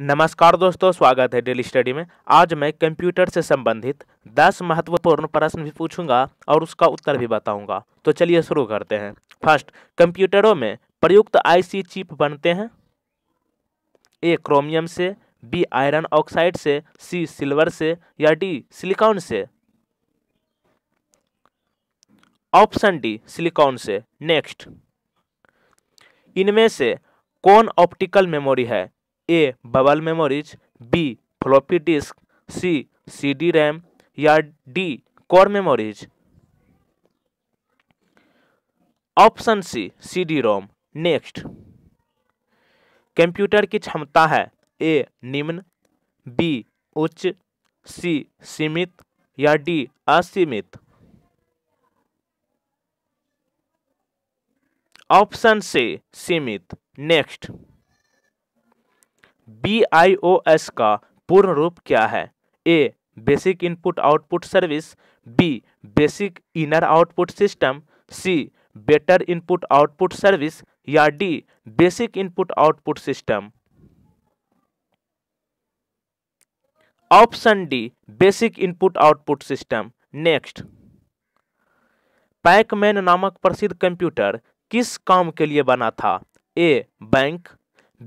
नमस्कार दोस्तों स्वागत है डेली स्टडी में आज मैं कंप्यूटर से संबंधित 10 महत्वपूर्ण प्रश्न भी पूछूंगा और उसका उत्तर भी बताऊंगा तो चलिए शुरू करते हैं फर्स्ट कंप्यूटरों में प्रयुक्त आईसी चिप बनते हैं ए क्रोमियम से बी आयरन ऑक्साइड से सी सिल्वर से या डी सिलिकॉन से ऑप्शन डी सिलिकॉन से नेक्स्ट इनमें से कौन ऑप्टिकल मेमोरी है A bubble memories B floppy disk C CD RAM या D core memories option C CD ROM next computer की क्षमता है ए निम्न बी उच्च सी सीमित या डी असीमित ऑप्शन से सीमित नेक्स्ट बी का पूर्ण रूप क्या है A basic input output service B basic inner output system C better input output service या D basic input output system option D basic input output system next Pacman नामक प्रसिद्ध कंप्यूटर किस काम के लिए बना था ए बैंक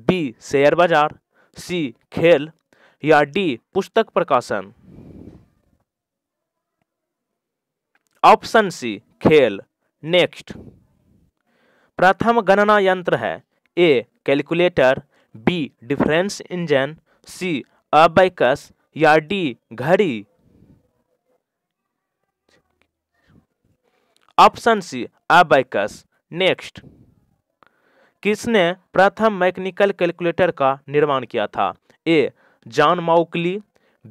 बी शेयर बाजार सी खेल या डी पुस्तक प्रकाशन ऑप्शन सी खेल नेक्स्ट प्रथम गणना यंत्र है A calculator B difference engine C abacus या डी घड़ी ऑप्शन सी अबैकस नेक्स्ट किसने प्रथम मैकेनिकल कैलकुलेटर का निर्माण किया था A John Mauchly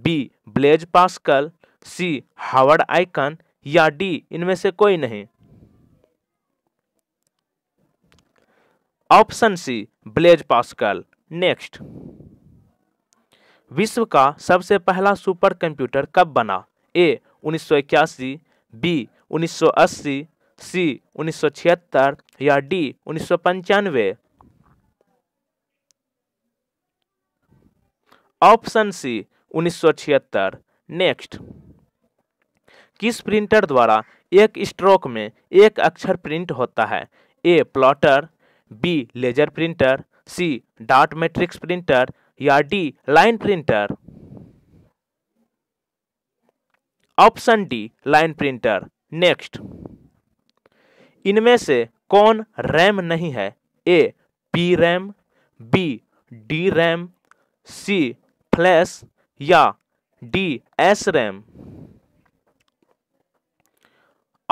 B Blaise Pascal C Howard Aiken या डी इनमें से कोई नहीं option C Blaise Pascal next विश्व का सबसे पहला सुपर कंप्यूटर कब बना ए उन्नीस बी 1980 सी उन्नीस सौ छिहत्तर या डी उन्नीस सौ पंचानवे ऑप्शन सी उन्नीस छिहत्तर नेक्स्ट किस प्रिंटर द्वारा एक स्ट्रोक में एक अक्षर प्रिंट होता है A plotter B laser printer C dot matrix printer या D line printer option D line printer next इनमें से कौन रैम नहीं है A P RAM B D RAM C flash या D S RAM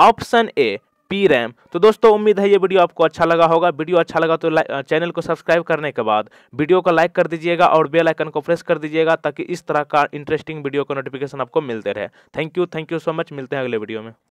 option A P RAM तो दोस्तों उम्मीद है ये वीडियो आपको अच्छा लगा होगा वीडियो अच्छा लगा तो चैनल को सब्सक्राइब करने के बाद वीडियो को लाइक कर दीजिएगा और बेल आइकन को प्रेस कर दीजिएगा ताकि इस तरह का इंटरेस्टिंग वीडियो का नोटिफिकेशन आपको मिलते रहे thank you thank you so much मिलते हैं अगले वीडियो में